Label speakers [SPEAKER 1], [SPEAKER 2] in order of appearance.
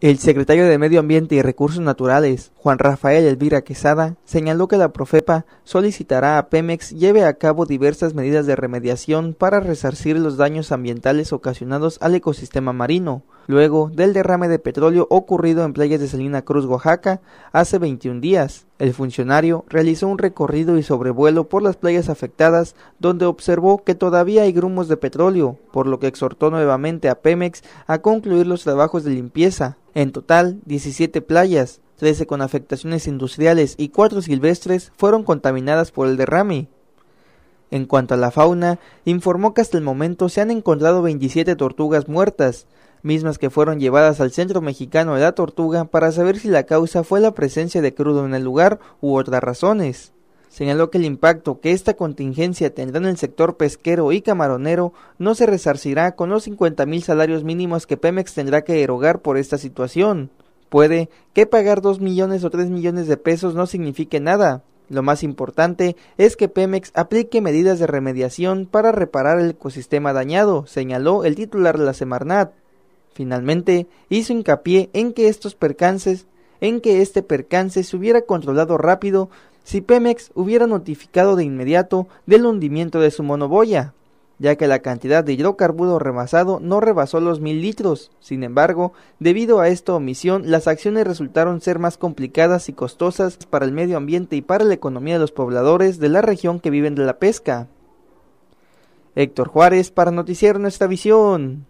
[SPEAKER 1] El secretario de Medio Ambiente y Recursos Naturales, Juan Rafael Elvira Quesada, señaló que la Profepa solicitará a Pemex lleve a cabo diversas medidas de remediación para resarcir los daños ambientales ocasionados al ecosistema marino, luego del derrame de petróleo ocurrido en playas de Salina Cruz, Oaxaca, hace 21 días. El funcionario realizó un recorrido y sobrevuelo por las playas afectadas, donde observó que todavía hay grumos de petróleo, por lo que exhortó nuevamente a Pemex a concluir los trabajos de limpieza. En total, 17 playas, 13 con afectaciones industriales y cuatro silvestres fueron contaminadas por el derrame. En cuanto a la fauna, informó que hasta el momento se han encontrado 27 tortugas muertas, mismas que fueron llevadas al Centro Mexicano de la Tortuga para saber si la causa fue la presencia de crudo en el lugar u otras razones. Señaló que el impacto que esta contingencia tendrá en el sector pesquero y camaronero no se resarcirá con los cincuenta mil salarios mínimos que Pemex tendrá que erogar por esta situación. Puede que pagar 2 millones o 3 millones de pesos no signifique nada. Lo más importante es que Pemex aplique medidas de remediación para reparar el ecosistema dañado, señaló el titular de la Semarnat. Finalmente, hizo hincapié en que estos percances, en que este percance se hubiera controlado rápido si Pemex hubiera notificado de inmediato del hundimiento de su monoboya, ya que la cantidad de hidrocarburo rebasado no rebasó los mil litros. Sin embargo, debido a esta omisión, las acciones resultaron ser más complicadas y costosas para el medio ambiente y para la economía de los pobladores de la región que viven de la pesca. Héctor Juárez para Noticiero Nuestra Visión.